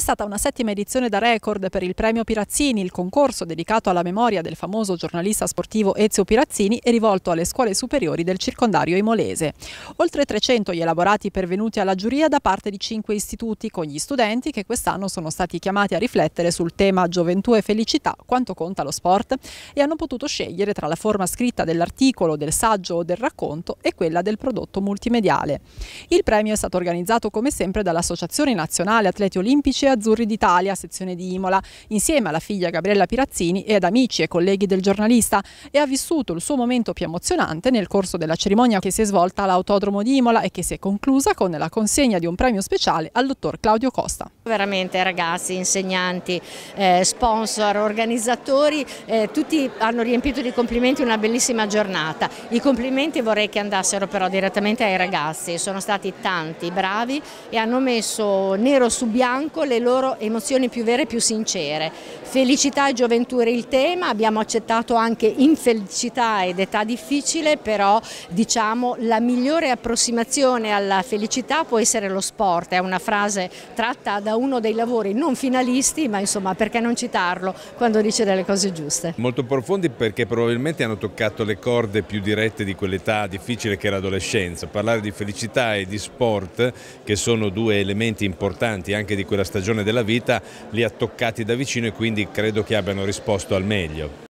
È stata una settima edizione da record per il premio Pirazzini, il concorso dedicato alla memoria del famoso giornalista sportivo Ezio Pirazzini e rivolto alle scuole superiori del circondario imolese. Oltre 300 gli elaborati pervenuti alla giuria da parte di cinque istituti con gli studenti che quest'anno sono stati chiamati a riflettere sul tema gioventù e felicità, quanto conta lo sport, e hanno potuto scegliere tra la forma scritta dell'articolo, del saggio o del racconto e quella del prodotto multimediale. Il premio è stato organizzato come sempre dall'Associazione Nazionale Atleti Olimpici e Azzurri d'Italia, sezione di Imola, insieme alla figlia Gabriella Pirazzini e ad amici e colleghi del giornalista e ha vissuto il suo momento più emozionante nel corso della cerimonia che si è svolta all'autodromo di Imola e che si è conclusa con la consegna di un premio speciale al dottor Claudio Costa. Veramente ragazzi, insegnanti, eh, sponsor, organizzatori, eh, tutti hanno riempito di complimenti una bellissima giornata. I complimenti vorrei che andassero però direttamente ai ragazzi, sono stati tanti, bravi e hanno messo nero su bianco le loro emozioni più vere e più sincere. Felicità e gioventù era il tema, abbiamo accettato anche infelicità ed età difficile, però diciamo la migliore approssimazione alla felicità può essere lo sport, è una frase tratta da uno dei lavori non finalisti, ma insomma perché non citarlo quando dice delle cose giuste. Molto profondi perché probabilmente hanno toccato le corde più dirette di quell'età difficile che era l'adolescenza. Parlare di felicità e di sport, che sono due elementi importanti anche di quella stagione stagione della vita, li ha toccati da vicino e quindi credo che abbiano risposto al meglio.